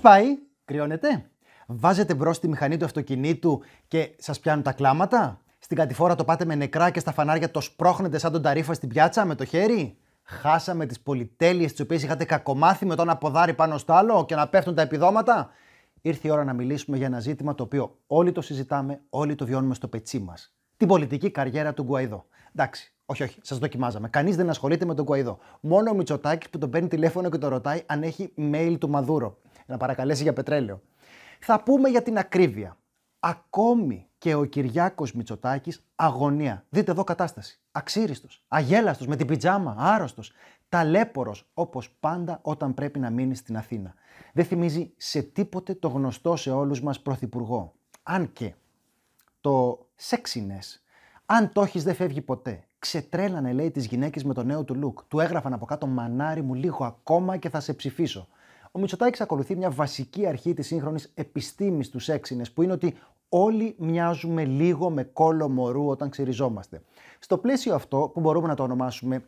πώς πάει, κρυώνετε. Βάζετε μπρος τη μηχανή του αυτοκινήτου και σας πιάνουν τα κλάματα. Στην κατηφόρα το πάτε με νεκρά και στα φανάρια το σπρώχνετε σαν τον ταρίφα στην πιάτσα με το χέρι. Χάσαμε τις πολυτέλειες τις οποίες είχατε κακομάθει με το να ποδάρι πάνω στο άλλο και να πέφτουν τα επιδόματα. Ήρθε η ώρα να μιλήσουμε για ένα ζήτημα το οποίο όλοι το συζητάμε, όλοι το βιώνουμε στο πετσί μας. Την πολιτική καριέρα του Γκουαϊδό. Εντάξει, όχι, όχι, σας δοκιμάζαμε. Κανείς δεν ασχολείται με τον Κουαϊδό. Μόνο ο Μητσοτάκης που τον παίρνει τηλέφωνο και τον ρωτάει αν έχει mail του Μαδούρο να παρακαλέσει για πετρέλαιο. Θα πούμε για την ακρίβεια. Ακόμη και ο Κυριάκος Μητσοτάκης αγωνία. Δείτε εδώ κατάσταση. Αξίριστος, αγέλαστος, με την πιτζάμα, άρρωστος. Ταλέπορο, όπως πάντα όταν πρέπει να μείνει στην Αθήνα. Δεν θυμίζει σε τίποτε το γνωστό σε όλους μας πρωθυπουργό. Αν και το σεξινέ, αν το έχεις, δεν φεύγει ποτέ. Ξετρέλανε, λέει, τις γυναίκες με το νέο του look. Του έγραφαν από κάτω μανάρι μου λίγο ακόμα και θα σε ψηφίσω. Ο Μητσοτάκη ακολουθεί μια βασική αρχή της σύγχρονης επιστήμης του έξινες, που είναι ότι όλοι μοιάζουμε λίγο με κόλλο μωρού όταν ξυριζόμαστε. Στο πλαίσιο αυτό, που μπορούμε να το ονομάσουμε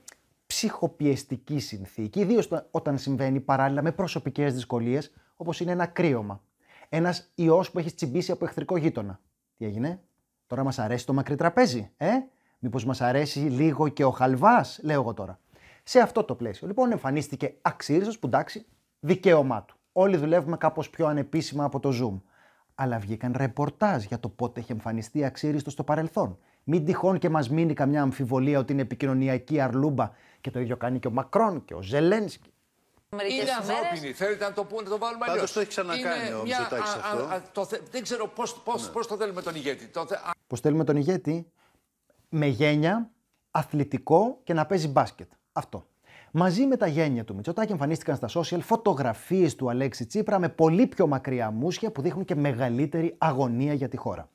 ψυχοπιεστική συνθήκη, ιδίως όταν συμβαίνει παράλληλα με προσωπικές δυσκολίες, όπως είναι ένα κρύωμα. Ένας ιός που έχει τσιμπήσει από εχθρικό γείτονα. Τι έγινε, τώρα μας αρέσει το μακρύ τραπέζι, ε? Μήπως μας αρέσει λίγο και ο χαλβάς, λέω εγώ τώρα. Σε αυτό το πλαίσιο λοιπόν εμφανίστηκε αξίριστο που εντάξει δικαίωμά του. Όλοι δουλεύουμε κάπως πιο ανεπίσημα από το Zoom. Αλλά βγήκαν ρεπορτάζ για το πότε έχει εμφανιστεί αξίριστος στο παρελθόν. Μην τυχόν και μας μείνει καμιά αμφιβολία ότι είναι επικοινωνιακή αρλούμπα και το ίδιο κάνει και ο Μακρόν και ο Ζελένσκι. Είναι ανθρώπινη. Θέλετε να το, πούμε, να το βάλουμε αλλιώς. Πάντως το έχει ξανακάνει ο Μητσοτάκη αυτό. Α, α, δεν ξέρω πώς πώς, ναι. το θέλουμε τον ηγέτη. Το, Πώς θέλουμε τον ηγέτη με γένεια, αθλητικό και να παίζει μπάσκετ. Αυτό. Μαζί με τα γένια του Μητσοτάκη εμφανίστηκαν στα social φωτογραφίες του Αλέξη Τσίπρα με πολύ πιο μακριά μουσια που δείχνουν και μεγαλύτερη αγωνία για τη χώρα.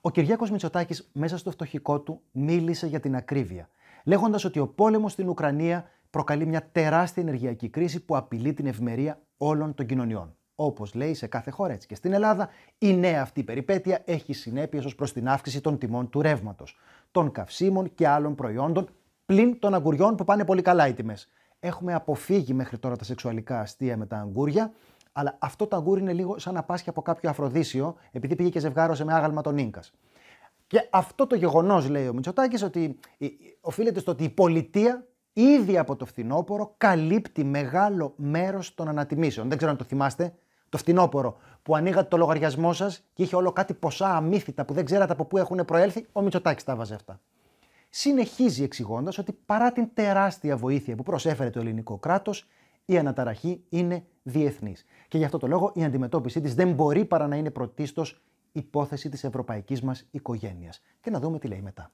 Ο Κυριακό Μητσοτάκης μέσα στο φτωχικό του μίλησε για την ακρίβεια, Λέγοντας ότι ο πόλεμος στην Ουκρανία προκαλεί μια τεράστια ενεργειακή κρίση που απειλεί την ευημερία όλων των κοινωνιών. Όπως λέει σε κάθε χώρα, έτσι και στην Ελλάδα, η νέα αυτή περιπέτεια έχει συνέπειες ως προς την αύξηση των τιμών του ρεύματος, των καυσίμων και άλλων προϊόντων πλην των αγκουριών που πάνε πολύ καλά οι Έχουμε αποφύγει μέχρι τώρα τα σεξουαλικά αστεία με τα αγκούρια, αλλά αυτό το αγκούρι είναι λίγο σαν να πάσχει από κάποιο αφροδίσιο, επειδή πήγε και ζευγάρωσε με άγαλμα τον νκα. Και αυτό το γεγονός, λέει ο Μητσοτάκης, ότι οφείλεται στο ότι η πολιτεία ήδη από το φθινόπωρο καλύπτει μεγάλο μέρος των ανατιμήσεων. Δεν ξέρω αν το θυμάστε. Το φθινόπωρο που ανοίγατε το λογαριασμό σας και είχε όλο κάτι ποσά αμύθιτα που δεν ξέρατε από πού έχουν προέλθει, ο Μητσοτάκης τα βάζε αυτά συνεχίζει εξηγώντας ότι παρά την τεράστια βοήθεια που προσέφερε το ελληνικό κράτος, η αναταραχή είναι διεθνής. Και γι' αυτό το λόγο η αντιμετώπιση της δεν μπορεί παρά να είναι πρωτίστως υπόθεση της ευρωπαϊκής μας οικογένειας. Και να δούμε τι λέει μετά.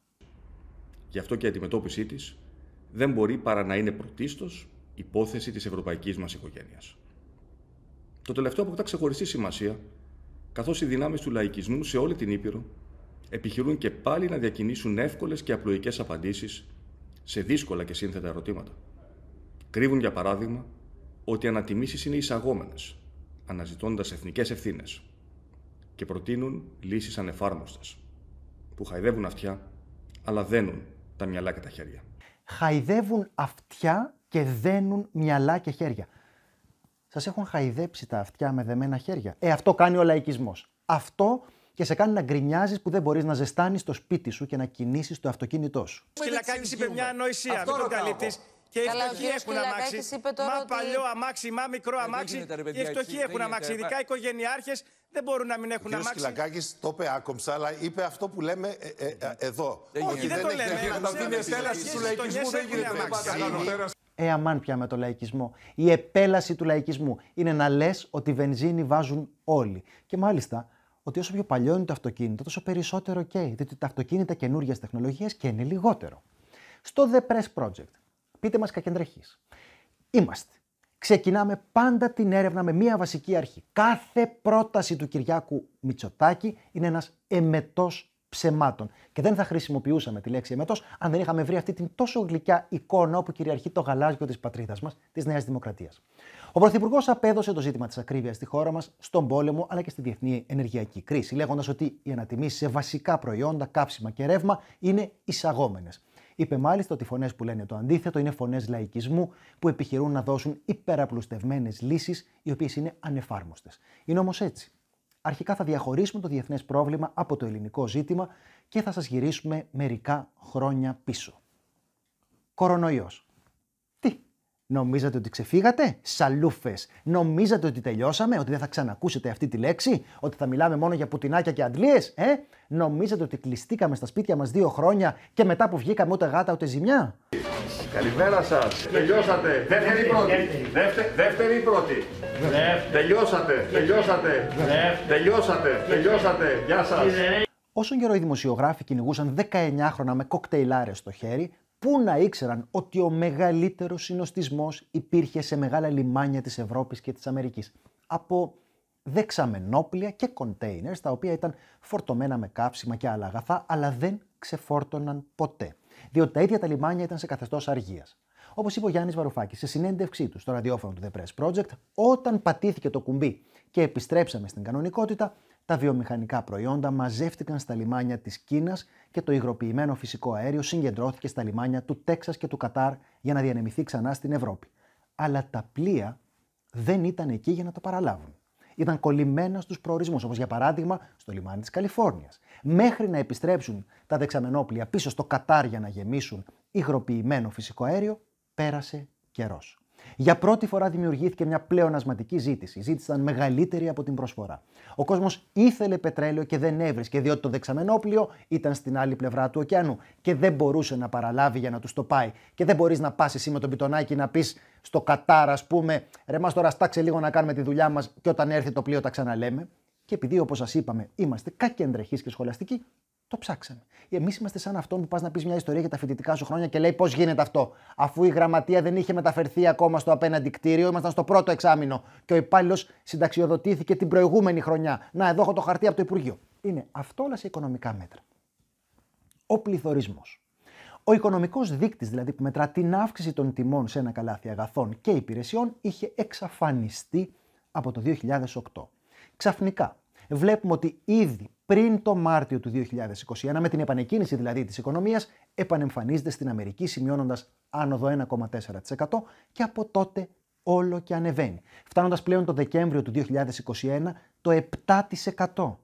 Γι' αυτό και η αντιμετώπιση της δεν μπορεί παρά να είναι πρωτίστως υπόθεση της ευρωπαϊκής μας οικογένειας. Το τελευταίο αποκτά ξεχωριστή σημασία, καθώς οι δυνάμεις του λαϊκισμού σε όλη την Ήπειρο επιχειρούν και πάλι να διακινήσουν εύκολες και απλοϊκές απαντήσεις σε δύσκολα και σύνθετα ερωτήματα. Κρύβουν, για παράδειγμα, ότι οι ανατιμήσεις είναι εισαγόμενες, αναζητώντας εθνικές ευθύνες και προτείνουν λύσεις ανεφάρμοστες, που χαϊδεύουν αυτιά, αλλά δένουν τα μυαλά και τα χέρια. Χαϊδεύουν αυτιά και δένουν μυαλά και χέρια. Σας έχουν χαϊδέψει τα αυτιά με δεμένα χέρια. Ε, αυτό κάνει ο λαϊκισμός. Αυτό και σε κάνει να γκρινιάζεις που δεν μπορείς να ζεστάνεις το σπίτι σου και να κινήσεις το αυτοκίνητό σου. Σκυλακάκη είπε μια ανοησία, Αυτό το τον καλύπτεις. Και οι φτωχοί έχουν αμάξι. Μα παλιό αμάξι, μα μικρό αμάξι. Οι φτωχοί έχουν αμάξι. Ειδικά οι οικογενειάρχες δεν μπορούν να μην έχουν αμάξι. Ο Σκυλακάκη το είπε άκομψα, αλλά είπε αυτό που λέμε ε, ε, ε, εδώ. Όχι, δεν το λέμε. Η επέλαση του λαϊκισμού δεν γίνεται. Ε, αμάν πια με το λαϊκισμό. Η επέλαση του λαϊκισμού είναι να λες ότι βενζίνη βάζουν όλοι. Και μάλιστα ότι όσο πιο παλιό είναι το αυτοκίνητο, τόσο περισσότερο καίει. Διότι τα αυτοκίνητα καινούργιας τεχνολογίας είναι λιγότερο. Στο The Press Project, πείτε μας κακεντρεχεί. Είμαστε. Ξεκινάμε πάντα την έρευνα με μία βασική αρχή. Κάθε πρόταση του Κυριάκου Μητσοτάκη είναι ένας εμετός ψεμάτων. Και δεν θα χρησιμοποιούσαμε τη λέξη εμετό αν δεν είχαμε βρει αυτή την τόσο γλυκιά εικόνα όπου κυριαρχεί το γαλάζιο της πατρίδας μας, της Νέας Δημοκρατίας. Ο Πρωθυπουργός απέδωσε το ζήτημα της ακρίβειας στη χώρα μας, στον πόλεμο αλλά και στη διεθνή ενεργειακή κρίση, λέγοντας ότι οι ανατιμήσεις σε βασικά προϊόντα, κάψιμα και ρεύμα είναι εισαγόμενες. Είπε μάλιστα ότι οι φωνές που λένε το αντίθετο είναι φωνές λαϊκισμού που επιχειρούν να δώσουν υπεραπλουστευμένες λύσεις οι οποίες είναι ανεφάρμοστες. Είναι όμως έτσι αρχικά θα διαχωρίσουμε το διεθνές πρόβλημα από το ελληνικό ζήτημα και θα σας γυρίσουμε μερικά χρόνια πίσω. Κορονοϊός. Νομίζατε ότι ξεφύγατε, σαλούφες. Νομίζατε ότι τελειώσαμε, ότι δεν θα ξανακούσετε αυτή τη λέξη, ότι θα μιλάμε μόνο για πουτινάκια και αντλίες, ε. Νομίζατε ότι κλειστήκαμε στα σπίτια μας δύο χρόνια και μετά που βγήκαμε ούτε γάτα ούτε ζημιά. Καλημέρα σας. Τελειώσατε. Δεύτερη πρώτη. Δεύτερη πρώτη. Τελειώσατε. Τελειώσατε. Τελειώσατε. Τελειώσατε. Γεια σας. Όσον καιρό οι δημοσιογράφοι κυνηγούσαν χρόνια με κοκτέιλάρες στο χέρι, Πού να ήξεραν ότι ο μεγαλύτερος συνοστισμός υπήρχε σε μεγάλα λιμάνια της Ευρώπης και της Αμερικής. Από δεξαμενόπλια και κοντέινερ, τα οποία ήταν φορτωμένα με καύσιμα και άλλα αγαθά, αλλά δεν ξεφόρτωναν ποτέ. Διότι τα ίδια τα λιμάνια ήταν σε καθεστώς αργίας. Όπως είπε ο Γιάννης Βαρουφάκης σε συνέντευξή του στο ραδιόφωνο του The Press Project, όταν πατήθηκε το κουμπί και επιστρέψαμε στην κανονικότητα, τα βιομηχανικά προϊόντα μαζεύτηκαν στα λιμάνια της Κίνας και το υγροποιημένο φυσικό αέριο συγκεντρώθηκε στα λιμάνια του Τέξας και του Κατάρ για να διανεμηθεί ξανά στην Ευρώπη. Αλλά τα πλοία δεν ήταν εκεί για να το παραλάβουν. Ήταν κολλημένα στους προορισμούς, όπως για παράδειγμα στο λιμάνι της Καλιφόρνιας. Μέχρι να επιστρέψουν τα δεξαμενόπλια πίσω στο Κατάρ για να γεμίσουν υγροποιημένο φυσικό αέριο, πέρασε καιρός. Για πρώτη φορά δημιουργήθηκε μια πλεονασματική ζήτηση. Η ζήτηση ήταν μεγαλύτερη από την προσφορά. Ο κόσμος ήθελε πετρέλαιο και δεν έβρισκε, διότι το δεξαμενόπλιο ήταν στην άλλη πλευρά του ωκεανού και δεν μπορούσε να παραλάβει για να τους το πάει. Και δεν μπορείς να πας εσύ με τον πιτονάκι να πεις στο Κατάρ, ας πούμε, ρε, μας τώρα στάξε λίγο να κάνουμε τη δουλειά μας και όταν έρθει το πλοίο τα ξαναλέμε. Και επειδή, όπως σας είπαμε, είμαστε κακεντρεχεί και σχολαστικοί, το ψάξαμε. Εμείς είμαστε σαν αυτόν που πας να πεις μια ιστορία για τα φοιτητικά σου χρόνια και λέει πώς γίνεται αυτό. Αφού η γραμματεία δεν είχε μεταφερθεί ακόμα στο απέναντι κτίριο, ήμασταν στο πρώτο εξάμεινο και ο υπάλληλος συνταξιοδοτήθηκε την προηγούμενη χρονιά. Να, εδώ έχω το χαρτί από το Υπουργείο. Είναι αυτό όλα σε οικονομικά μέτρα. Ο πληθωρισμός. Ο οικονομικός δείκτης, δηλαδή που μετρά την αύξηση των τιμών σε ένα καλάθι αγαθών και υπηρεσιών, είχε εξαφανιστεί από το 2008. Ξαφνικά βλέπουμε ότι ήδη πριν το Μάρτιο του 2021, με την επανεκκίνηση δηλαδή της οικονομίας, επανεμφανίζεται στην Αμερική σημειώνοντας άνοδο 1,4% και από τότε όλο και ανεβαίνει, φτάνοντας πλέον το Δεκέμβριο του 2021 το 7%.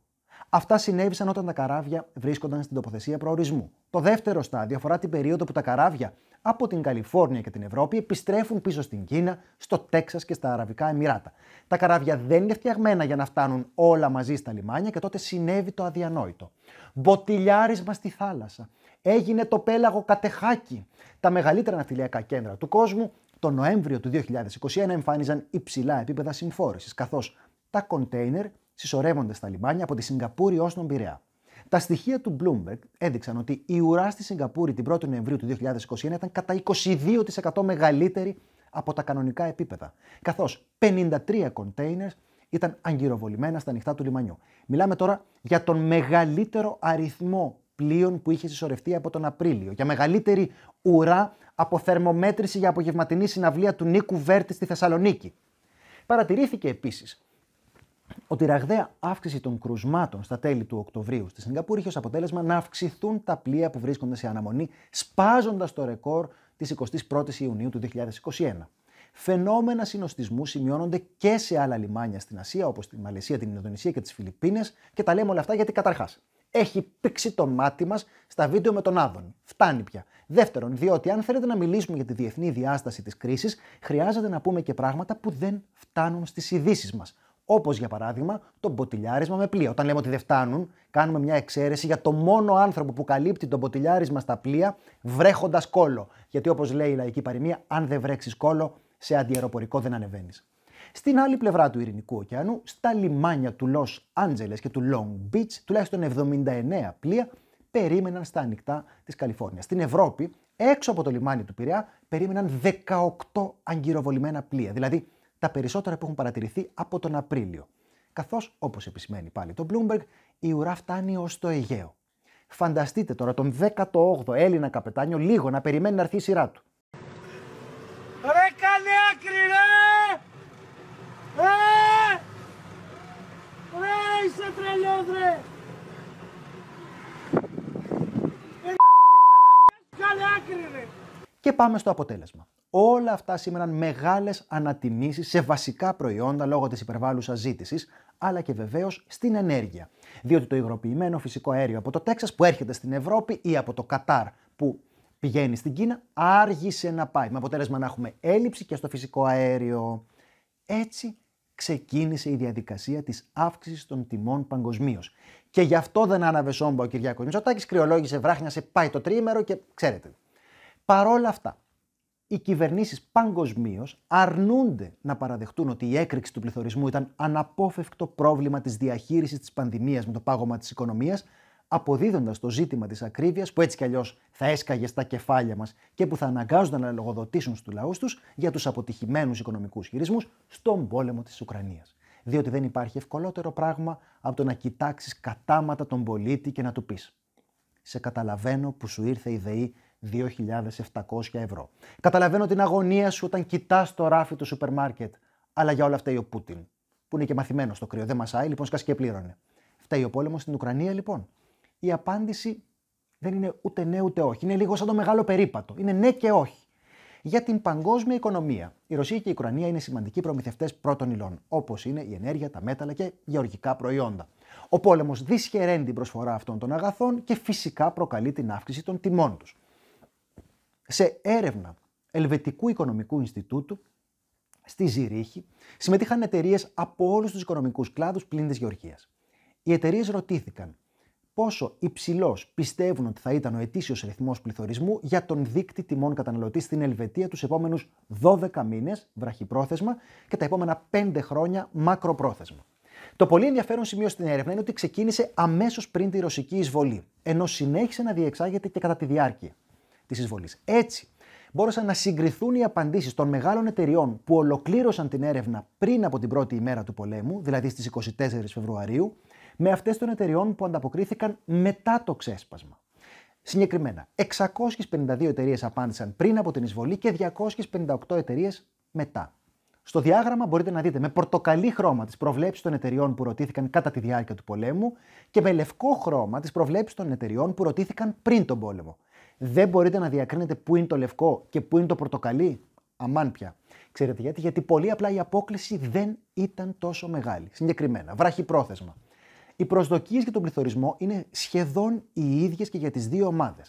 Αυτά συνέβησαν όταν τα καράβια βρίσκονταν στην τοποθεσία προορισμού. Το δεύτερο στάδιο αφορά την περίοδο που τα καράβια από την Καλιφόρνια και την Ευρώπη επιστρέφουν πίσω στην Κίνα, στο Τέξας και στα Αραβικά Εμμυράτα. Τα καράβια δεν είναι φτιαγμένα για να φτάνουν όλα μαζί στα λιμάνια και τότε συνέβη το αδιανόητο. Μποτιλιάρισμα στη θάλασσα. Έγινε το πέλαγο Κατεχάκι. Τα μεγαλύτερα ναυτιλιακά κέντρα του κόσμου το Νοέμβριο του 2021 εμφάνιζαν υψηλά επίπεδα συμφόρησης, καθώς τα κοντέινερ συσσωρεύονται στα λιμάνια από τη Σιγκαπούρη ως τον Πειραιά. Τα στοιχεία του Bloomberg έδειξαν ότι η ουρά στη Σιγκαπούρη την 1η Νοεμβρίου του 2021 ήταν κατά 22% μεγαλύτερη από τα κανονικά επίπεδα, καθώς 53 κοντέινερ ήταν αγκυροβολημένα στα νυχτά του λιμανιού. Μιλάμε τώρα για τον μεγαλύτερο αριθμό πλοίων που είχε συσσωρευτεί από τον Απρίλιο, για μεγαλύτερη ουρά από θερμομέτρηση για απογευματινή συναυλία του Νίκου Βέρτη στη Θεσσαλονίκη. Παρατηρήθηκε επίσης ότι η ραγδαία αύξηση των κρουσμάτων στα τέλη του Οκτωβρίου στη Σιγκαπούρη είχε ως αποτέλεσμα να αυξηθούν τα πλοία που βρίσκονται σε αναμονή, σπάζοντας το ρεκόρ της 21η Ιουνίου του 2021. Φαινόμενα συνοστισμού σημειώνονται και σε άλλα λιμάνια στην Ασία, όπως τη Μαλαισία, την Ινδονησία και τις Φιλιππίνες, και τα λέμε όλα αυτά γιατί καταρχάς έχει πήξει το μάτι μας στα βίντεο με τον Άδων. Φτάνει πια. Δεύτερον, διότι αν θέλετε να μιλήσουμε για τη διεθνή διάσταση της κρίσης, χρειάζεται να πούμε και πράγματα που δεν φτάνουν στις ειδήσεις μας. Όπως για παράδειγμα το μποτιλιάρισμα με πλοία. Όταν λέμε ότι δεν φτάνουν, κάνουμε μια εξαίρεση για το μόνο άνθρωπο που καλύπτει το μποτιλιάρισμα στα πλοία βρέχοντας κόλλο. Γιατί όπως λέει η λαϊκή παροιμία, αν δεν βρέξεις κόλλο, σε αντιεροπορικό δεν ανεβαίνεις. Στην άλλη πλευρά του Ειρηνικού ωκεανού, στα λιμάνια του Λος Άντζελες και του Long Beach, τουλάχιστον 79 πλοία περίμεναν στα ανοιχτά της Καλιφόρνιας. Στην Ευρώπη, έξω από το λιμάνι του Πειραιά, περίμεναν 18 αγκυροβολημένα πλοία. Δηλαδή τα περισσότερα που έχουν παρατηρηθεί από τον Απρίλιο. Καθώς, όπως επισημαίνει πάλι το Bloomberg, η ουρά φτάνει ως το Αιγαίο. Φανταστείτε τώρα τον 18ο Έλληνα καπετάνιο λίγο να περιμένει να έρθει η σειρά του. πάμε στο αποτέλεσμα. Όλα αυτά σήμεραν μεγάλες ανατιμήσεις σε βασικά προϊόντα λόγω της υπερβάλλουσας ζήτησης, αλλά και βεβαίως στην ενέργεια. Διότι το υγροποιημένο φυσικό αέριο από το Τέξας που έρχεται στην Ευρώπη ή από το Κατάρ που πηγαίνει στην Κίνα, άργησε να πάει. Με αποτέλεσμα να έχουμε έλλειψη και στο φυσικό αέριο. Έτσι ξεκίνησε η διαδικασία της αύξησης των τιμών παγκοσμίως. Και γι' αυτό δεν άναβε σόμπα ο Κυριάκος Μητσοτάκης, κρυολόγησε, βράχνιασε, πάει το τρίμερο και ξέρετε, Παρόλα αυτά, οι κυβερνήσεις παγκοσμίως αρνούνται να παραδεχτούν ότι η έκρηξη του πληθωρισμού ήταν αναπόφευκτο πρόβλημα της διαχείρισης της πανδημίας με το πάγωμα της οικονομίας, αποδίδοντας το ζήτημα της ακρίβειας που έτσι κι αλλιώς θα έσκαγε στα κεφάλια μας και που θα αναγκάζονταν να λογοδοτήσουν στους λαούς τους για τους αποτυχημένους οικονομικούς χειρισμούς στον πόλεμο της Ουκρανίας, Διότι δεν υπάρχει ευκολότερο πράγμα από το να κοιτάξεις κατάματα τον πολίτη και να του πεις. «Σε καταλαβαίνω που σου ήρθε η ΔΕΗ 2.700 ευρώ. Καταλαβαίνω την αγωνία σου όταν κοιτάς το ράφι του σούπερ μάρκετ, αλλά για όλα αυτά ο Πούτιν, που είναι και μαθημένος στο κρύο, δεν μασάει, λοιπόν σκάσει και πλήρωνε. Φταίει ο πόλεμος στην Ουκρανία, λοιπόν. Η απάντηση δεν είναι ούτε ναι ούτε όχι. Είναι λίγο σαν το μεγάλο περίπατο. Είναι ναι και όχι για την παγκόσμια οικονομία. Η Ρωσία και η Ουκρανία είναι σημαντικοί προμηθευτές πρώτων υλών, όπως είναι η ενέργεια, τα μέταλλα και γεωργικά προϊόντα. Ο πόλεμος δυσχεραίνει την προσφορά αυτών των αγαθών και φυσικά προκαλεί την αύξηση των τιμών τους σε έρευνα Ελβετικού Οικονομικού Ινστιτούτου στη Ζηρίχη συμμετείχαν εταιρείες από όλους τους οικονομικούς κλάδους πλην της Γεωργίας. Οι εταιρείες ρωτήθηκαν πόσο υψηλός πιστεύουν ότι θα ήταν ο ετήσιος ρυθμός πληθωρισμού για τον δείκτη τιμών καταναλωτή στην Ελβετία τους επόμενους 12 μήνες, βραχυπρόθεσμα, και τα επόμενα 5 χρόνια, μακροπρόθεσμα. Το πολύ ενδιαφέρον σημείο στην έρευνα είναι ότι ξεκίνησε αμέσως πριν τη ρωσική εισβολή, ενώ συνέχισε να διεξάγεται και κατά τη διάρκεια της εισβολής. Έτσι, μπόρεσαν να συγκριθούν οι απαντήσεις των μεγάλων εταιριών που ολοκλήρωσαν την έρευνα πριν από την πρώτη ημέρα του πολέμου, δηλαδή στις 24 Φεβρουαρίου, με αυτές των εταιριών που ανταποκρίθηκαν μετά το ξέσπασμα. Συγκεκριμένα, 652 εταιρείες απάντησαν πριν από την εισβολή και 258 εταιρείες μετά. Στο διάγραμμα μπορείτε να δείτε με πορτοκαλί χρώμα τις προβλέψεις των εταιριών που ρωτήθηκαν κατά τη διάρκεια του πολέμου και με λευκό χρώμα τις προβλέψεις των εταιριών που ρωτήθηκαν πριν τον πόλεμο. Δεν μπορείτε να διακρίνετε πού είναι το λευκό και πού είναι το πορτοκαλί. Αμάν πια. Ξέρετε γιατί, γιατί πολύ απλά η απόκληση δεν ήταν τόσο μεγάλη. Συγκεκριμένα, βράχει πρόθεσμα. Οι προσδοκίες για τον πληθωρισμό είναι σχεδόν οι ίδιες και για τις δύο ομάδες.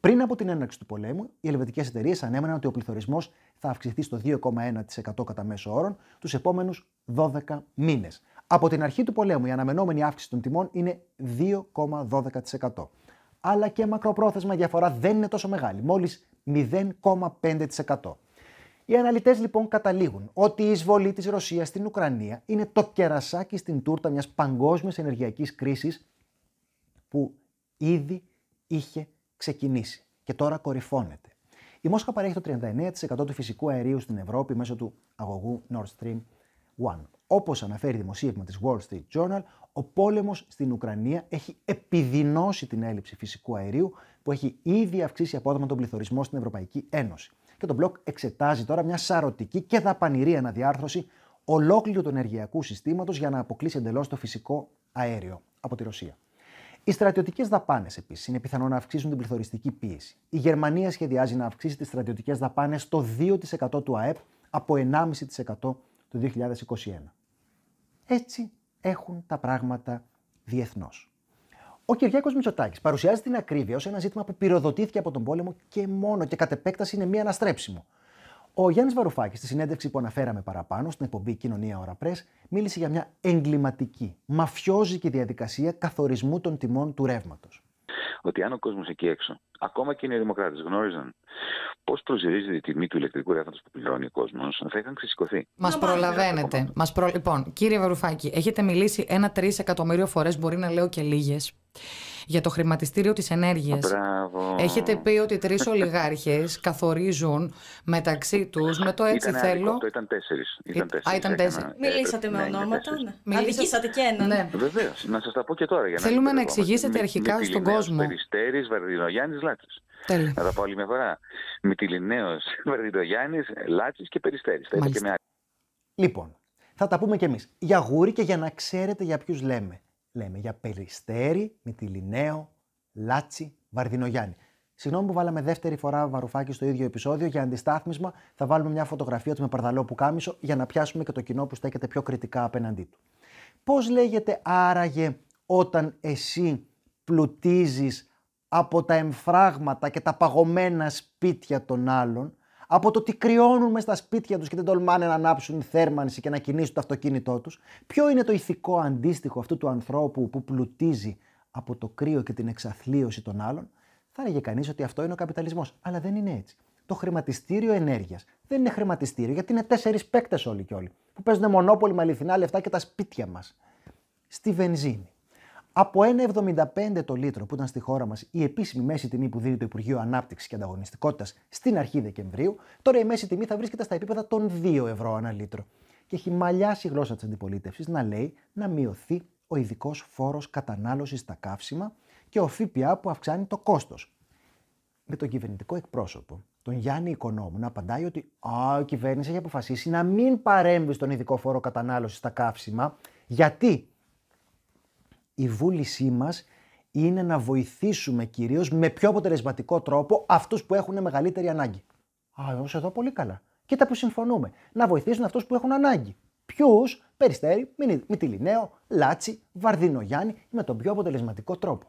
Πριν από την έναρξη του πολέμου, οι ελβετικές εταιρείες ανέμεναν ότι ο πληθωρισμός θα αυξηθεί στο 2,1% κατά μέσο όρο τους επόμενους 12 μήνες. Από την αρχή του πολέμου, η αναμενόμενη αύξηση των τιμών είναι 2,12% αλλά και μακροπρόθεσμα η διαφορά δεν είναι τόσο μεγάλη, μόλις 0,5%. Οι αναλυτές λοιπόν καταλήγουν ότι η εισβολή της Ρωσίας στην Ουκρανία είναι το κερασάκι στην τούρτα μιας παγκόσμιας ενεργειακής κρίσης που ήδη είχε ξεκινήσει και τώρα κορυφώνεται. Η Μόσχα παρέχει το 39% του φυσικού αερίου στην Ευρώπη μέσω του αγωγού Nord Stream 1. Όπως αναφέρει δημοσίευμα της Wall Street Journal, ο πόλεμος στην Ουκρανία έχει επιδεινώσει την έλλειψη φυσικού αερίου που έχει ήδη αυξήσει απότομα τον πληθωρισμό στην Ευρωπαϊκή Ένωση. Και το μπλοκ εξετάζει τώρα μια σαρωτική και δαπανηρή αναδιάρθρωση ολόκληρου του ενεργειακού συστήματος για να αποκλείσει εντελώς το φυσικό αέριο από τη Ρωσία. Οι στρατιωτικές δαπάνες επίσης είναι πιθανό να αυξήσουν την πληθωριστική πίεση. Η Γερμανία σχεδιάζει να αυξήσει τις στρατιωτικές δαπάνες στο 2% του ΑΕΠ από 1,5% το 2021. Έτσι έχουν τα πράγματα διεθνώς. Ο Κυριάκος Μητσοτάκης παρουσιάζει την ακρίβεια ως ένα ζήτημα που πυροδοτήθηκε από τον πόλεμο και μόνο και κατ' επέκταση είναι μία αναστρέψιμο. Ο Γιάννης Βαρουφάκης, στη συνέντευξη που αναφέραμε παραπάνω στην εκπομπή Κοινωνία Ωρα μίλησε για μια εγκληματική, μαφιόζικη διαδικασία καθορισμού των τιμών του ρεύματος. Ότι αν ο κόσμος εκεί έξω ακόμα και οι δημοκράτες, γνώριζαν πώς προσδιορίζεται η τιμή του ηλεκτρικού ρεύματος που πληρώνει ο κόσμος, θα είχαν ξεσηκωθεί. Μας προλαβαίνετε. Μας προ... Λοιπόν, κύριε Βαρουφάκη, έχετε μιλήσει ένα τρεις εκατομμύριο φορές, μπορεί να λέω και λίγες, για το χρηματιστήριο της ενέργειας. Έχετε πει ότι τρεις ολιγάρχες καθορίζουν μεταξύ τους με το έτσι ήταν θέλω. ήταν τέσσερις. Ήταν τέσσερις. Ε, ήταν τέσσερις. Ε, Μιλήσατε με ναι, ονόματα. Ναι, ναι. Αδικήσατε και ένα. Ναι. Βεβαίως. Να σας τα πω και τώρα. Για να Θέλουμε να εξηγήσετε αρχικά στον κόσμο. Περιστέρης, Βαρδινογιάννη, Λάτση. Τέλο. Να τα πω άλλη μια φορά. Μιτιλινέο Βαρδινογιάννη, Λάτσης και Περιστέρης. Λοιπόν, θα τα πούμε κι εμείς. Για γούρι και για να ξέρετε για ποιους λέμε λέμε για Περιστέρι, Μητυλινέο, Λάτσι, Βαρδινογιάννη. Συγγνώμη που βάλαμε δεύτερη φορά βαρουφάκι στο ίδιο επεισόδιο. Για αντιστάθμισμα θα βάλουμε μια φωτογραφία του με παρδαλό που κάμισο για να πιάσουμε και το κοινό που στέκεται πιο κριτικά απέναντί του. Πώς λέγεται άραγε όταν εσύ πλουτίζεις από τα εμφράγματα και τα παγωμένα σπίτια των άλλων από το ότι κρυώνουν στα σπίτια τους και δεν τολμάνε να ανάψουν θέρμανση και να κινήσουν το αυτοκίνητό τους, ποιο είναι το ηθικό αντίστοιχο αυτού του ανθρώπου που πλουτίζει από το κρύο και την εξαθλίωση των άλλων, θα έλεγε κανείς ότι αυτό είναι ο καπιταλισμός. Αλλά δεν είναι έτσι. Το χρηματιστήριο ενέργειας δεν είναι χρηματιστήριο γιατί είναι τέσσερις παίκτες όλοι και όλοι που παίζουν μονόπολη με αληθινά λεφτά και τα σπίτια μας. Στη βενζίνη, από 1,75 το λίτρο που ήταν στη χώρα μας η επίσημη μέση τιμή που δίνει το Υπουργείο Ανάπτυξης και Ανταγωνιστικότητας στην αρχή Δεκεμβρίου, τώρα η μέση τιμή θα βρίσκεται στα επίπεδα των 2 ευρώ ανά λίτρο. Και έχει μαλλιάσει η γλώσσα της αντιπολίτευσης να λέει να μειωθεί ο ειδικός φόρος κατανάλωσης στα καύσιμα και ο ΦΠΑ που αυξάνει το κόστος. Με τον κυβερνητικό εκπρόσωπο, τον Γιάννη Οικονόμου, να απαντάει ότι Α, η κυβέρνηση έχει αποφασίσει να μην παρέμβει στον ειδικό φόρο κατανάλωσης στα καύσιμα, γιατί η βούλησή μας είναι να βοηθήσουμε κυρίως με πιο αποτελεσματικό τρόπο αυτούς που έχουν μεγαλύτερη ανάγκη. Α, όμως εδώ πολύ καλά. Κοίτα που συμφωνούμε. Να βοηθήσουν αυτούς που έχουν ανάγκη. Ποιους, Περιστέρη, Μητυλινέο, Λάτσι, Βαρδινογιάννη, με τον πιο αποτελεσματικό τρόπο.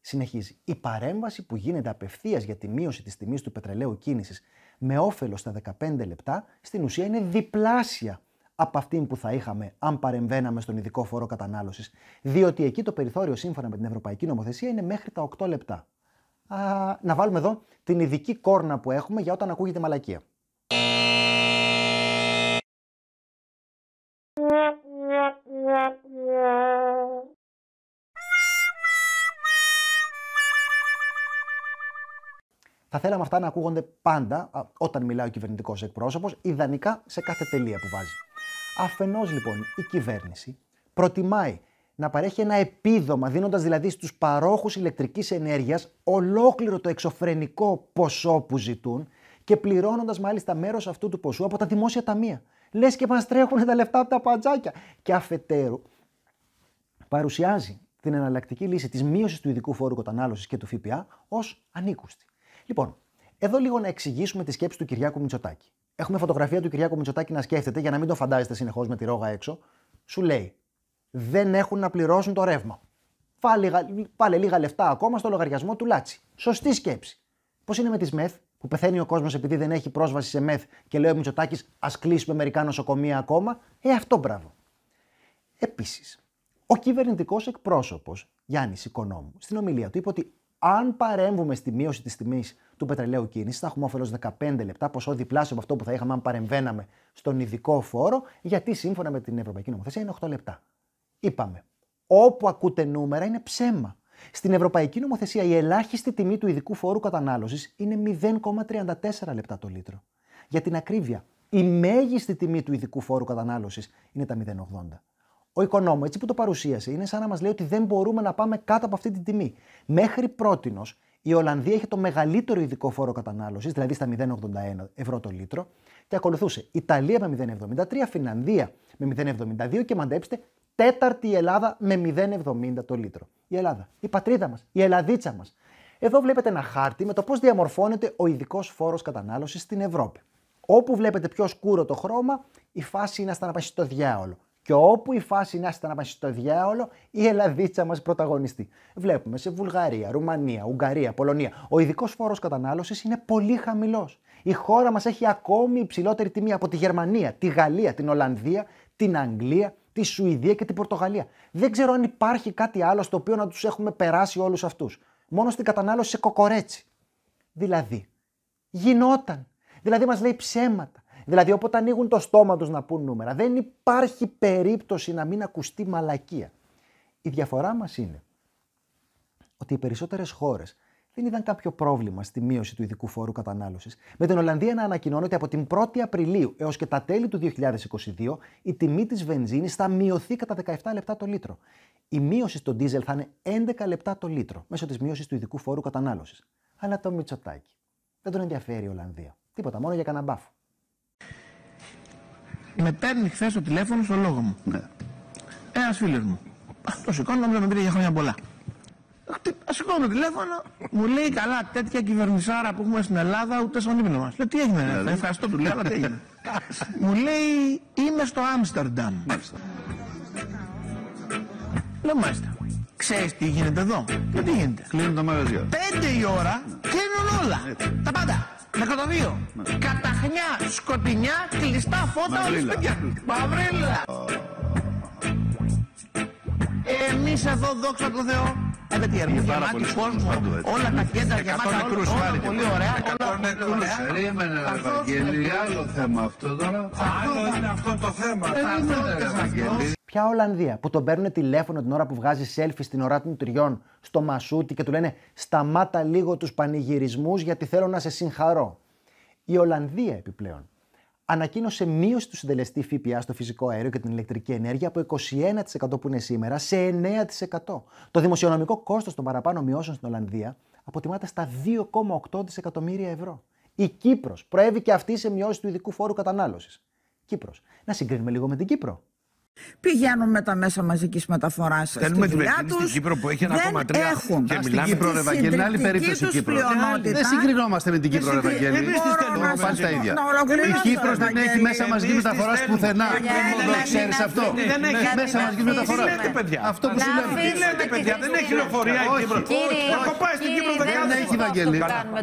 Συνεχίζει. Η παρέμβαση που γίνεται απευθείας για τη μείωση της τιμής του πετρελαίου κίνησης με όφελος στα 15 λεπτά στην ουσία είναι διπλάσια από αυτήν που θα είχαμε αν παρεμβαίναμε στον ειδικό φόρο κατανάλωσης. Διότι εκεί το περιθώριο σύμφωνα με την Ευρωπαϊκή Νομοθεσία είναι μέχρι τα 8 λεπτά. να βάλουμε εδώ την ειδική κόρνα που έχουμε για όταν ακούγεται μαλακία. Θα θέλαμε αυτά να ακούγονται πάντα όταν μιλάει ο κυβερνητικός εκπρόσωπος, ιδανικά σε κάθε τελεία που βάζει. Αφενός λοιπόν η κυβέρνηση προτιμάει να παρέχει ένα επίδομα, δίνοντας δηλαδή στους παρόχους ηλεκτρικής ενέργειας ολόκληρο το εξωφρενικό ποσό που ζητούν και πληρώνοντας μάλιστα μέρος αυτού του ποσού από τα δημόσια ταμεία. Λες και μας τρέχουν τα λεφτά από τα παντζάκια. Και αφετέρου παρουσιάζει την εναλλακτική λύση της μείωσης του ειδικού φόρου κατανάλωσης και του ΦΠΑ ως ανήκουστη. Λοιπόν, εδώ λίγο να εξηγήσουμε τη σκέψη του Κυριάκου Μητσοτάκη. Έχουμε φωτογραφία του Κυριάκου Μητσοτάκη να σκέφτεται για να μην το φαντάζεστε συνεχώς με τη ρόγα έξω. Σου λέει: Δεν έχουν να πληρώσουν το ρεύμα. Πάλι, λίγα λεφτά ακόμα στο λογαριασμό του Λάτσι. Σωστή σκέψη. Πώς είναι με τις ΜΕΘ που πεθαίνει ο κόσμος επειδή δεν έχει πρόσβαση σε ΜΕΘ και λέει ο Μητσοτάκης: Ας κλείσουμε μερικά νοσοκομεία ακόμα. Ε, αυτό μπράβο. Επίσης, ο κυβερνητικός εκπρόσωπος Γιάννης Οικονόμου στην ομιλία του είπε ότι αν παρέμβουμε στη μείωση της τιμής του πετρελαίου κίνησης, θα έχουμε όφελος 15 λεπτά, ποσό διπλάσιο από αυτό που θα είχαμε αν παρεμβαίναμε στον ειδικό φόρο, γιατί σύμφωνα με την Ευρωπαϊκή Νομοθεσία είναι 8 λεπτά. Είπαμε, όπου ακούτε νούμερα είναι ψέμα. Στην Ευρωπαϊκή Νομοθεσία η ελάχιστη τιμή του ειδικού φόρου κατανάλωσης είναι 0,34 λεπτά το λίτρο. Για την ακρίβεια, η μέγιστη τιμή του ειδικού φόρου κατανάλωσης είναι τα 0,80 ο οικονόμο, έτσι που το παρουσίασε, είναι σαν να μας λέει ότι δεν μπορούμε να πάμε κάτω από αυτή την τιμή. Μέχρι πρότινος, η Ολλανδία είχε το μεγαλύτερο ειδικό φόρο κατανάλωσης, δηλαδή στα 0,81 ευρώ το λίτρο, και ακολουθούσε Ιταλία με 0,73, Φινλανδία με 0,72 και μαντέψτε, τέταρτη η Ελλάδα με 0,70 το λίτρο. Η Ελλάδα, η πατρίδα μας, η Ελλαδίτσα μας. Εδώ βλέπετε ένα χάρτη με το πώς διαμορφώνεται ο ειδικός φόρος κατανάλωσης στην Ευρώπη. Όπου βλέπετε πιο σκούρο το χρώμα, η φάση είναι να πάει στο διάολο. Και όπου η φάση να ήταν να πάει στο διάολο, η Ελλαδίτσα μας πρωταγωνιστεί. Βλέπουμε σε Βουλγαρία, Ρουμανία, Ουγγαρία, Πολωνία. Ο ειδικός φόρος κατανάλωσης είναι πολύ χαμηλός. Η χώρα μας έχει ακόμη υψηλότερη τιμή από τη Γερμανία, τη Γαλλία, την Ολλανδία, την Αγγλία, τη Σουηδία και την Πορτογαλία. Δεν ξέρω αν υπάρχει κάτι άλλο στο οποίο να τους έχουμε περάσει όλους αυτούς. Μόνο στην κατανάλωση σε κοκορέτσι. Δηλαδή, γινόταν. Δηλαδή, μας λέει ψέματα. Δηλαδή, όποτε ανοίγουν το στόμα τους να πούν νούμερα, δεν υπάρχει περίπτωση να μην ακουστεί μαλακία. Η διαφορά μας είναι ότι οι περισσότερες χώρες δεν είδαν κάποιο πρόβλημα στη μείωση του ειδικού φόρου κατανάλωσης. Με την Ολλανδία να ανακοινώνει ότι από την 1η Απριλίου έως και τα τέλη του 2022 η τιμή της βενζίνης θα μειωθεί κατά 17 λεπτά το λίτρο. Η μείωση στον δίζελ θα είναι 11 λεπτά το λίτρο μέσω της μείωσης του ειδικού φόρου κατανάλωσης. Αλλά το Μητσοτάκι. Δεν τον ενδιαφέρει η Ολλανδία. Τίποτα, μόνο για καναμπάφου με παίρνει χθες το τηλέφωνο στο λόγο μου. Ναι. Ένας φίλος μου. Το σηκώνω, νομίζω με πήρε για χρόνια πολλά. Ας, Σηκώνω το τηλέφωνο, μου λέει καλά τέτοια κυβερνησάρα που έχουμε στην Ελλάδα, ούτε στον ύπνο μας. Λέω τι έγινε, ναι, ναι. ευχαριστώ του λέω, αλλά τι έγινε. μου λέει είμαι στο Άμστερνταμ. Λέω μάλιστα. Ξέρεις τι γίνεται εδώ. τι γίνεται. Κλείνουν τα μαγαζιά. Πέντε η ώρα ναι. κλείνουν όλα. Τα πάντα μέχρι ναι. Καταχνιά, σκοτεινιά, κλειστά φώτα όλες παιδιά. Μαυρίλα. Εμείς εδώ, δόξα τω Θεώ, Είδε τι έργο, γεμάτη κόσμο, όλα τα κέντρα γεμάτα, όλα πολύ ωραία, όλα πολύ ωραία. Περίμενε Ευαγγελία, άλλο θέμα αυτό τώρα. Άλλο είναι αυτό το θέμα. Αυτό είναι Ποια Ολλανδία που τον παίρνουν τηλέφωνο την ώρα που βγάζει selfie στην ώρα των τριών στο Μασούτι και του λένε Σταμάτα λίγο τους πανηγυρισμούς γιατί θέλω να σε συγχαρώ. Η Ολλανδία επιπλέον ανακοίνωσε μείωση του συντελεστή ΦΠΑ στο φυσικό αέριο και την ηλεκτρική ενέργεια από 21% που είναι σήμερα σε 9%. Το δημοσιονομικό κόστος των παραπάνω μειώσεων στην Ολλανδία αποτιμάται στα 2,8 δισεκατομμύρια ευρώ. Η Κύπρος προέβη και αυτή σε μειώση του ειδικού φόρου κατανάλωσης. Κύπρος. Να συγκρίνουμε λίγο με την Κύπρο. Πηγαίνουν με τα μέσα μαζικής μεταφοράς στη δουλειά Στην Κύπρο που έχει 1,3 έχουν. Και μιλάμε Κύπρο, είναι άλλη περίπτωση η Κύπρο. Δεν συγκρινόμαστε με την Κύπρο, Ευαγγέλη. Εμείς τη θέλουμε πάλι τα ίδια. Η Κύπρος δεν έχει μέσα μαζικής μεταφορά πουθενά. Το ξέρει αυτό. Δεν έχει ναι, μέσα μαζική μεταφορά. Αυτό που σου λέμε. Τι λέτε, παιδιά, δεν έχει λεωφορεία η Κύπρο. Έχω πάει στην Κύπρο, δεν έχει, Ευαγγέλη.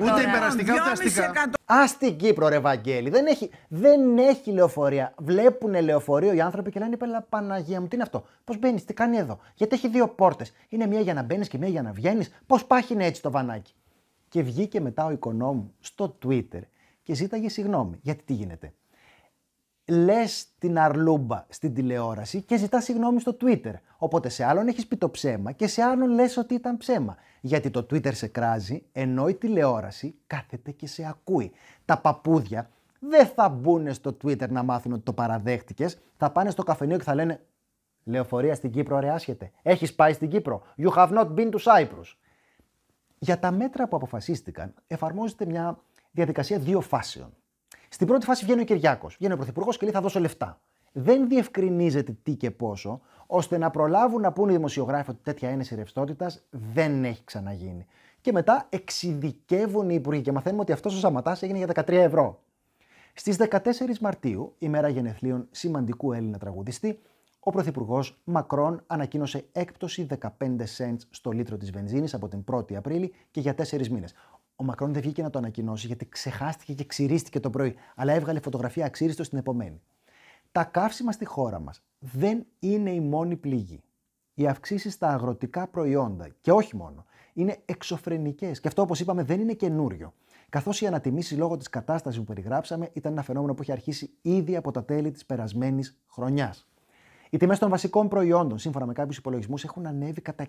Ούτε υπεραστικά, ούτε αστικά. Α την Κύπρο, ρε Βαγγέλη. Δεν έχει, δεν έχει λεωφορεία. Βλέπουν λεωφορείο οι άνθρωποι και λένε: Πελα Παναγία μου, τι είναι αυτό. Πώς μπαίνεις, τι κάνει εδώ. Γιατί έχει δύο πόρτες. Είναι μία για να μπαίνεις και μία για να βγαίνεις. Πώς πάχινε έτσι το βανάκι. Και βγήκε μετά ο οικονόμου στο Twitter και ζήταγε συγγνώμη. Γιατί τι γίνεται. Λες την αρλούμπα στην τηλεόραση και ζητάς συγγνώμη στο Twitter. Οπότε σε άλλον έχεις πει το ψέμα και σε άλλον λες ότι ήταν ψέμα. Γιατί το Twitter σε κράζει, ενώ η τηλεόραση κάθεται και σε ακούει. Τα παπούδια δεν θα μπουν στο Twitter να μάθουν ότι το παραδέχτηκες, θα πάνε στο καφενείο και θα λένε «Λεωφορεία στην Κύπρο, ρε άσχετε. Έχεις πάει στην Κύπρο. You have not been to Cyprus». Για τα μέτρα που αποφασίστηκαν εφαρμόζεται μια διαδικασία δύο φάσεων. Στην πρώτη φάση βγαίνει ο Κυριάκος. Βγαίνει ο Πρωθυπουργός και λέει: Θα δώσω λεφτά. Δεν διευκρινίζεται τι και πόσο, ώστε να προλάβουν να πούνε οι δημοσιογράφοι ότι τέτοια έννοια ρευστότητας δεν έχει ξαναγίνει. Και μετά εξειδικεύουν οι υπουργοί και μαθαίνουμε ότι αυτός ο Σαματάς έγινε για 13 ευρώ. Στις 14 Μαρτίου, ημέρα γενεθλίων σημαντικού Έλληνα τραγουδιστή, ο Πρωθυπουργός Μακρόν ανακοίνωσε έκπτωση 15 cents στο λίτρο της βενζίνης από την 1η Απρίλη και για 4 μήνες ο Μακρόν δεν βγήκε να το ανακοινώσει γιατί ξεχάστηκε και ξυρίστηκε το πρωί, αλλά έβγαλε φωτογραφία αξίριστο στην επομένη. Τα καύσιμα στη χώρα μας δεν είναι η μόνη πληγή. Οι αυξήσεις στα αγροτικά προϊόντα και όχι μόνο είναι εξωφρενικές. Και αυτό, όπως είπαμε, δεν είναι καινούριο. Καθώς οι ανατιμήσεις λόγω της κατάστασης που περιγράψαμε ήταν ένα φαινόμενο που είχε αρχίσει ήδη από τα τέλη της περασμένης χρονιάς. Οι τιμές των βασικών προϊόντων, σύμφωνα με κάποιους υπολογισμούς, έχουν ανέβει κατά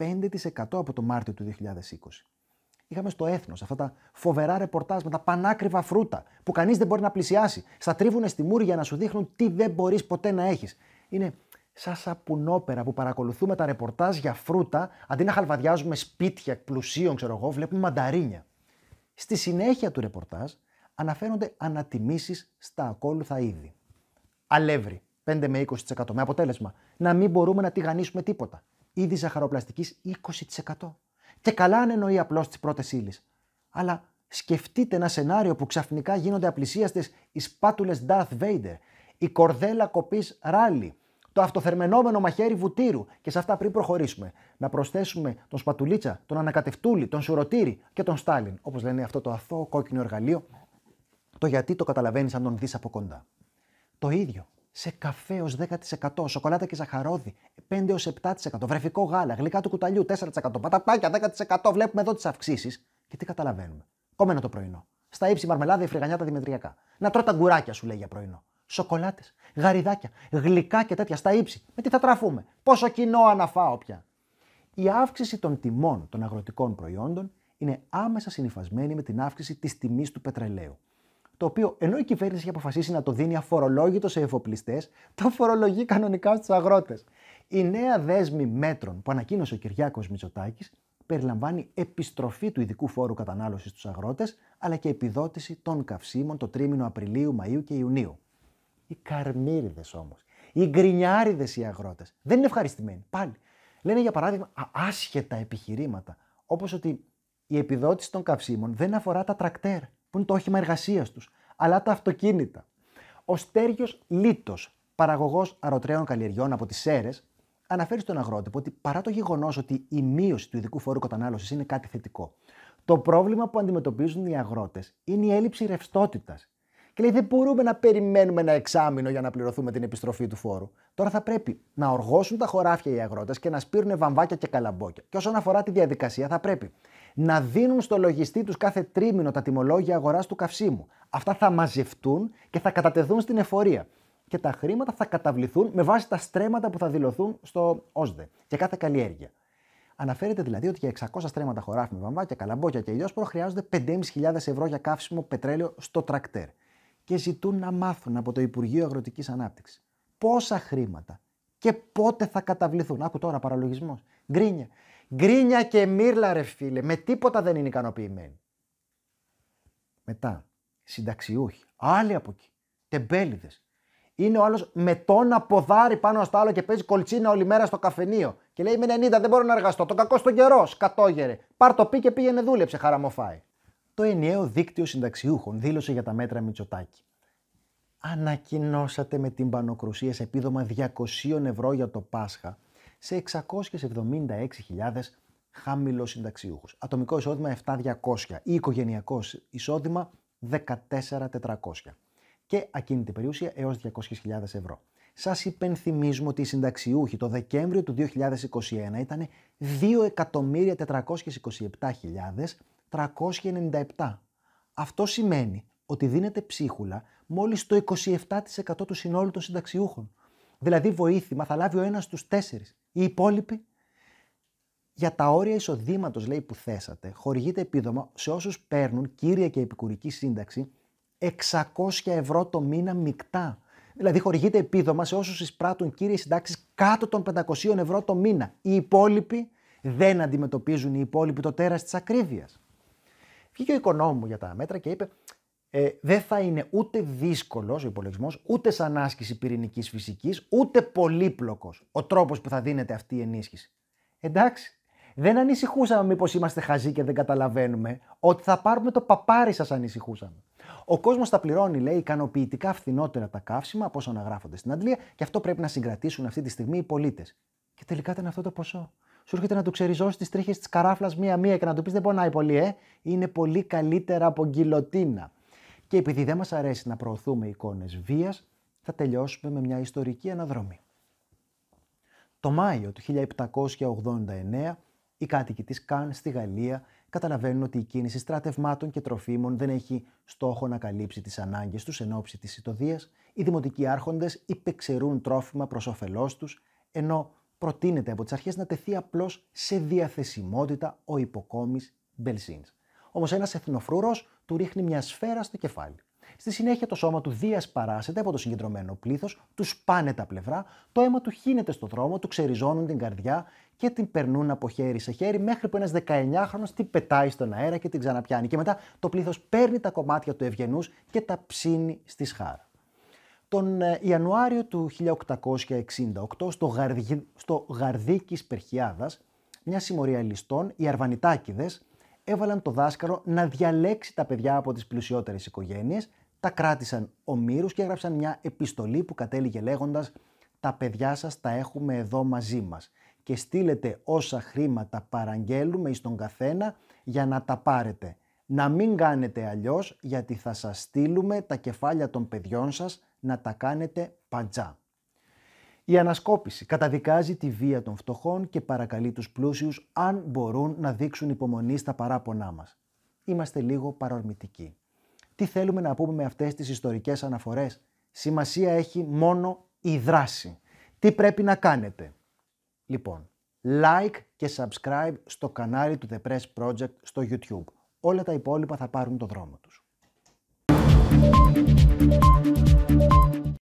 65% από το Μάρτιο του 2020. Είχαμε στο έθνος αυτά τα φοβερά ρεπορτάζ με τα πανάκριβα φρούτα που κανείς δεν μπορεί να πλησιάσει. Στα τρίβουνε στη μούρη για να σου δείχνουν τι δεν μπορείς ποτέ να έχεις. Είναι σαν σαπουνόπερα που παρακολουθούμε τα ρεπορτάζ για φρούτα, αντί να χαλβαδιάζουμε σπίτια πλουσίων, ξέρω εγώ, βλέπουμε μανταρίνια. Στη συνέχεια του ρεπορτάζ αναφέρονται ανατιμήσεις στα ακόλουθα είδη. Αλεύρι, 5 με 20%. Με αποτέλεσμα να μην μπορούμε να τηγανίσουμε τίποτα. Είδη ζαχαροπλαστικής 20%. Και καλά αν εννοεί απλώς τις πρώτες ύλες. Αλλά σκεφτείτε ένα σενάριο που ξαφνικά γίνονται απλησίαστες οι σπάτουλες Darth Vader, η κορδέλα κοπής ράλι, το αυτοθερμενόμενο μαχαίρι βουτύρου. Και σε αυτά πριν προχωρήσουμε, να προσθέσουμε τον Σπατουλίτσα, τον Ανακατευτούλη, τον Σουρωτήρη και τον Στάλιν. Όπως λένε αυτό το αθώο κόκκινο εργαλείο, το γιατί το καταλαβαίνεις αν τον δεις από κοντά. Το ίδιο σε καφέ ως 10%, σοκολάτα και ζαχαρόδι 5 7%, βρεφικό γάλα, γλυκά του κουταλιού 4%, πατατάκια 10%. Βλέπουμε εδώ τις αυξήσεις και τι καταλαβαίνουμε. Κόμενα το πρωινό. Στα ύψη μαρμελάδα, η φρυγανιά τα δημητριακά. Να τρώω τα γκουράκια σου λέει για πρωινό. Σοκολάτες, γαριδάκια, γλυκά και τέτοια στα ύψη. Με τι θα τραφούμε. Πόσο κοινό αναφάω πια. Η αύξηση των τιμών των αγροτικών προϊόντων είναι άμεσα συνυφασμένη με την αύξηση της τιμής του πετρελαίου το οποίο ενώ η κυβέρνηση έχει αποφασίσει να το δίνει αφορολόγητο σε εφοπλιστές, το φορολογεί κανονικά στους αγρότες. Η νέα δέσμη μέτρων που ανακοίνωσε ο Κυριάκος Μητσοτάκης περιλαμβάνει επιστροφή του ειδικού φόρου κατανάλωσης στους αγρότες, αλλά και επιδότηση των καυσίμων το τρίμηνο Απριλίου, Μαΐου και Ιουνίου. Οι καρμύριδες όμως, οι γκρινιάριδες οι αγρότες, δεν είναι ευχαριστημένοι. Πάλι. Λένε για παράδειγμα άσχετα επιχειρήματα, όπως ότι η επιδότηση των καυσίμων δεν αφορά τα τρακτέρ που είναι το όχημα εργασίας τους, αλλά τα αυτοκίνητα. Ο Στέργιο Λίτος, παραγωγός αρωτρέων καλλιεργιών από τις ΣΕΡΕΣ, αναφέρει στον αγρότη ότι παρά το γεγονός ότι η μείωση του ειδικού φόρου κατανάλωσης είναι κάτι θετικό, το πρόβλημα που αντιμετωπίζουν οι αγρότες είναι η έλλειψη ρευστότητας. Και λέει: Δεν μπορούμε να περιμένουμε ένα εξάμεινο για να πληρωθούμε την επιστροφή του φόρου. Τώρα θα πρέπει να οργώσουν τα χωράφια οι αγρότες και να σπείρουν βαμβάκια και καλαμπόκια. Και όσον αφορά τη διαδικασία, θα πρέπει να δίνουν στο λογιστή τους κάθε τρίμηνο τα τιμολόγια αγοράς του καυσίμου. Αυτά θα μαζευτούν και θα κατατεθούν στην εφορία. Και τα χρήματα θα καταβληθούν με βάση τα στρέμματα που θα δηλωθούν στο ΩΣΔΕ για κάθε καλλιέργεια. Αναφέρεται δηλαδή ότι για 600 στρέμματα χωράφι με βαμβάκια, καλαμπόκια και ηλιόσπορο χρειάζονται 5.500 ευρώ για καύσιμο πετρέλαιο στο τρακτέρ. Και ζητούν να μάθουν από το Υπουργείο Αγροτικής Ανάπτυξης πόσα χρήματα και πότε θα καταβληθούν. Άκου τώρα παραλογισμός. Γκρίνια. Γκρίνια και μύρλα ρε φίλε. Με τίποτα δεν είναι ικανοποιημένοι. Μετά, συνταξιούχοι. Άλλοι από εκεί. Τεμπέληδες. Είναι ο άλλος με τον να πάνω στο άλλο και παίζει κολτσίνα όλη μέρα στο καφενείο. Και λέει: Είμαι 90, δεν μπορώ να εργαστώ. Το κακό στον καιρό. σκατόγερε. Πάρ το πει και πήγαινε δούλεψε, χαραμοφάει. Το ενιαίο δίκτυο συνταξιούχων δήλωσε για τα μέτρα Μητσοτάκη. Ανακοινώσατε με την πανοκρουσία σε επίδομα 200 ευρώ για το Πάσχα σε 676.000 χαμηλό συνταξιούχους. Ατομικό εισόδημα 7.200. Ή οικογενειακό εισόδημα 14.400. Και ακίνητη περιουσία έως 200.000 ευρώ. Σας υπενθυμίζουμε ότι οι συνταξιούχοι το Δεκέμβριο του 2021 ήταν 2.427.397. Αυτό σημαίνει ότι δίνεται ψίχουλα μόλις το 27% του συνόλου των συνταξιούχων. Δηλαδή βοήθημα θα λάβει ο ένας στους τέσσερις. Οι υπόλοιποι για τα όρια εισοδήματος που θέσατε, χορηγείται επίδομα σε όσους παίρνουν κύρια και επικουρική σύνταξη 600 ευρώ το μήνα μεικτά. Δηλαδή, χορηγείται επίδομα σε όσους εισπράττουν κύριες συντάξεις κάτω των 500 ευρώ το μήνα. Οι υπόλοιποι δεν αντιμετωπίζουν οι υπόλοιποι το τέρας της ακρίβειας. Βγήκε ο οικονόμου για τα μέτρα και είπε: ε, δεν θα είναι ούτε δύσκολος ο υπολογισμός, ούτε σαν άσκηση πυρηνικής φυσικής, ούτε πολύπλοκος ο τρόπος που θα δίνεται αυτή η ενίσχυση. Εντάξει. Δεν ανησυχούσαμε μήπως είμαστε χαζοί και δεν καταλαβαίνουμε ότι θα πάρουμε το παπάρι σας ανησυχούσαμε. Ο κόσμος τα πληρώνει, λέει, ικανοποιητικά φθηνότερα τα καύσιμα από όσα αναγράφονται στην Αντλία και αυτό πρέπει να συγκρατήσουν αυτή τη στιγμή οι πολίτες. Και τελικά ήταν αυτό το ποσό. Σου έρχεται να το ξεριζώσεις τις τρίχες της καράφλας μία-μία και να του πεις: Δεν πονάει πολύ, ε. Είναι πολύ καλύτερα από γκυλοτίνα. Και επειδή δεν μας αρέσει να προωθούμε εικόνες βίας, θα τελειώσουμε με μια ιστορική αναδρομή. Το Μάιο του 1789, οι κάτοικοι της Καν στη Γαλλία καταλαβαίνουν ότι η κίνηση στρατευμάτων και τροφίμων δεν έχει στόχο να καλύψει τις ανάγκες τους εν ώψη της ιτοδίας, οι δημοτικοί άρχοντες υπεξερούν τρόφιμα προς όφελός τους, ενώ προτείνεται από τις αρχές να τεθεί απλώς σε διαθεσιμότητα ο υποκόμης Μπελσίνς. Όμως ένας εθνοφρούρο του ρίχνει μια σφαίρα στο κεφάλι. Στη συνέχεια το σώμα του διασπαράσεται από το συγκεντρωμένο πλήθος, τους σπάνε τα πλευρά, το αίμα του χύνεται στο δρόμο, του ξεριζώνουν την καρδιά και την περνούν από χέρι σε χέρι μέχρι που ένας 19χρονο την πετάει στον αέρα και την ξαναπιάνει. Και μετά το πλήθος παίρνει τα κομμάτια του ευγενούς και τα ψήνει στη σχάρα. Τον ε, Ιανουάριο του 1868 στο, γαρδι... στο Γαρδίκης Περχιάδας, μια συμμορία ληστών, οι Αρβανιτάκηδες, έβαλαν το δάσκαλο να διαλέξει τα παιδιά από τις πλουσιότερες οικογένειες, τα κράτησαν ομήρους και έγραψαν μια επιστολή που κατέληγε λέγοντας: Τα παιδιά σας τα έχουμε εδώ μαζί μας και στείλετε όσα χρήματα παραγγέλουμε εις τον καθένα για να τα πάρετε. Να μην κάνετε αλλιώς γιατί θα σας στείλουμε τα κεφάλια των παιδιών σας να τα κάνετε παντζά. Η ανασκόπηση καταδικάζει τη βία των φτωχών και παρακαλεί τους πλούσιους αν μπορούν να δείξουν υπομονή στα παράπονά μας. Είμαστε λίγο παρορμητικοί. Τι θέλουμε να πούμε με αυτές τις ιστορικές αναφορές. Σημασία έχει μόνο η δράση. Τι πρέπει να κάνετε. Λοιπόν, like και subscribe στο κανάλι του The Press Project στο YouTube. Όλα τα υπόλοιπα θα πάρουν το δρόμο τους.